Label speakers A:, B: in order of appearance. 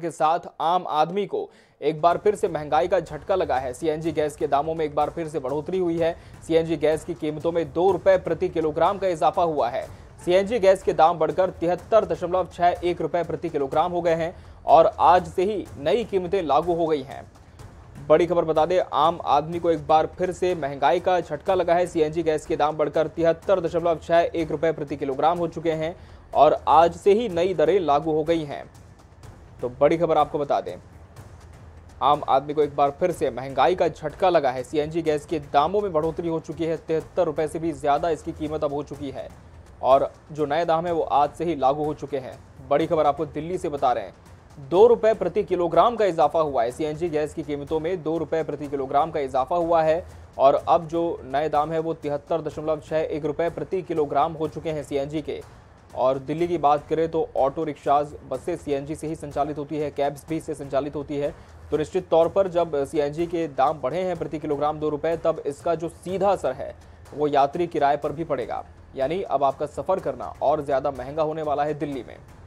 A: के साथ आम आदमी को एक बार फिर से महंगाई का झटका लगा है सीएनजी गैस के दामों में एक बार फिर से बढ़ोतरी हुई है सीएनजी गैस की कीमतों में दो रुपए प्रति किलोग्राम का इजाफा हुआ है सीएनजी गैस के दाम बढ़कर तिहत्तर दशमलव छह एक रुपए प्रति किलोग्राम हो गए हैं और आज से ही नई कीमतें लागू हो गई हैं बड़ी खबर बता दें आम आदमी को एक बार फिर से महंगाई का झटका लगा है सीएनजी गैस के दाम बढ़कर तिहत्तर दशमलव छह एक रुपए प्रति किलोग्राम हो चुके हैं और आज से ही नई दरें लागू हो गई हैं तो बड़ी खबर आपको बता दें आम आदमी को एक बार फिर से महंगाई का झटका लगा है सीएनजी गैस के दामों में बढ़ोतरी हो चुकी है तिहत्तर रुपये से भी ज़्यादा इसकी कीमत अब हो चुकी है और जो नए दाम है वो आज से ही लागू हो चुके हैं बड़ी खबर आपको दिल्ली से बता रहे हैं दो रुपये प्रति किलोग्राम का इजाफा हुआ है सीएनजी गैस की कीमतों में दो रुपये प्रति किलोग्राम का इजाफा हुआ है और अब जो नए दाम है वो तिहत्तर दशमलव छः एक रुपये प्रति किलोग्राम हो चुके हैं सीएनजी के और दिल्ली की बात करें तो ऑटो रिक्शाज बसें सीएनजी से ही संचालित होती है कैब्स भी इससे संचालित होती है तो निश्चित तौर पर जब सीएनजी के दाम बढ़े हैं प्रति किलोग्राम दो रुपये तब इसका जो सीधा असर है वो यात्री किराए पर भी पड़ेगा यानी अब आपका सफ़र करना और ज़्यादा महंगा होने वाला है दिल्ली में